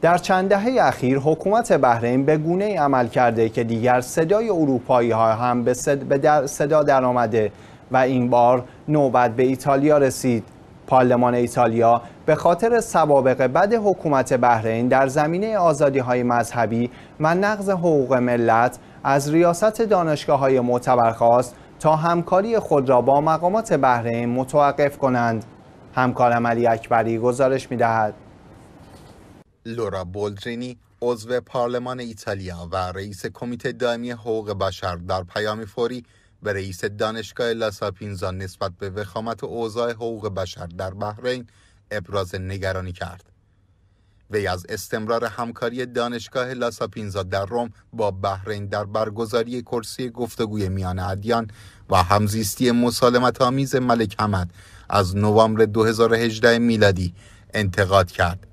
در چند دهه اخیر حکومت بحرین به گونه ای عمل کرده که دیگر صدای اروپایی ها هم به صدا در آمده و این بار نوبت به ایتالیا رسید پارلمان ایتالیا به خاطر سوابق بد حکومت بحرین در زمینه آزادی های مذهبی و نقض حقوق ملت از ریاست دانشگاه های معتبر خواست تا همکاری خود را با مقامات بحرین متوقف کنند همکارم علی اکبری گزارش می دهد. لورا بولدرینی عضو پارلمان ایتالیا و رئیس کمیته دائمی حقوق بشر در پیام فوری به رئیس دانشگاه لاساپینزا نسبت به وخامت اوضاع حقوق بشر در بحرین ابراز نگرانی کرد وی از استمرار همکاری دانشگاه لاساپینزا در روم با بحرین در برگزاری کرسی گفتگوی میان ادیان و همزیستی مسالمت آمیز ملک حمد از نوامبر 2018 میلادی انتقاد کرد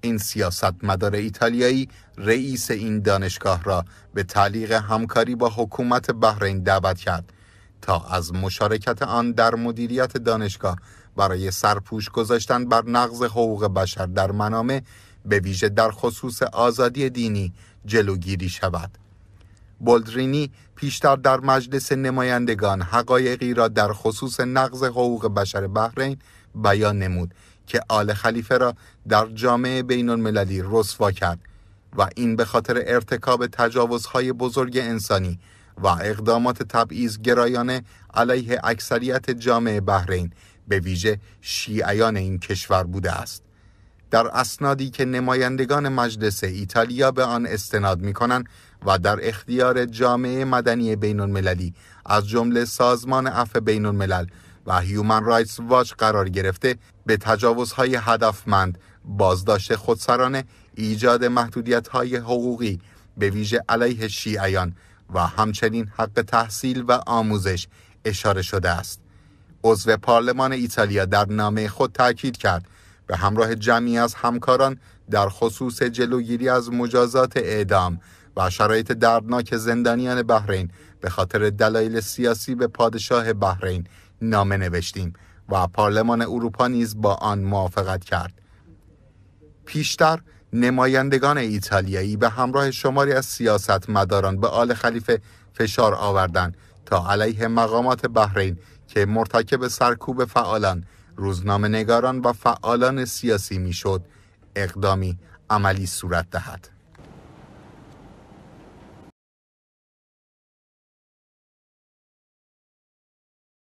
این سیاستمدار ایتالیایی رئیس این دانشگاه را به تعلیق همکاری با حکومت بحرین دعوت کرد تا از مشارکت آن در مدیریت دانشگاه برای سرپوش گذاشتن بر نقض حقوق بشر در منامه به ویژه در خصوص آزادی دینی جلوگیری شود. بولدرینی پیشتر در مجلس نمایندگان حقایقی را در خصوص نقض حقوق بشر بحرین بیان نمود که آل خلیفه را در جامعه بین المللی رسوا کرد و این به خاطر ارتکاب تجاوزهای بزرگ انسانی و اقدامات تبعیض گرایانه علیه اکثریت جامعه بحرین به ویژه شیعیان این کشور بوده است در اسنادی که نمایندگان مجلس ایتالیا به آن استناد می کنند و در اختیار جامعه مدنی بین المللی از جمله سازمان عفو بین الملل و هیومن رایتس واچ قرار گرفته به تجاوزهای هدفمند بازداشت خودسرانه ایجاد محدودیت های حقوقی به ویژه علیه شیعیان و همچنین حق تحصیل و آموزش اشاره شده است عضو پارلمان ایتالیا در نامه خود تاکید کرد به همراه جمعی از همکاران در خصوص جلوگیری از مجازات اعدام و شرایط دردناک زندانیان بحرین به خاطر دلایل سیاسی به پادشاه بحرین نامه نوشتیم و پارلمان اروپا نیز با آن موافقت کرد پیشتر نمایندگان ایتالیایی به همراه شماری از سیاستمداران به آل خلیفه فشار آوردند تا علیه مقامات بحرین که مرتکب سرکوب فعالان روزنامه نگاران و فعالان سیاسی میشد اقدامی عملی صورت دهد.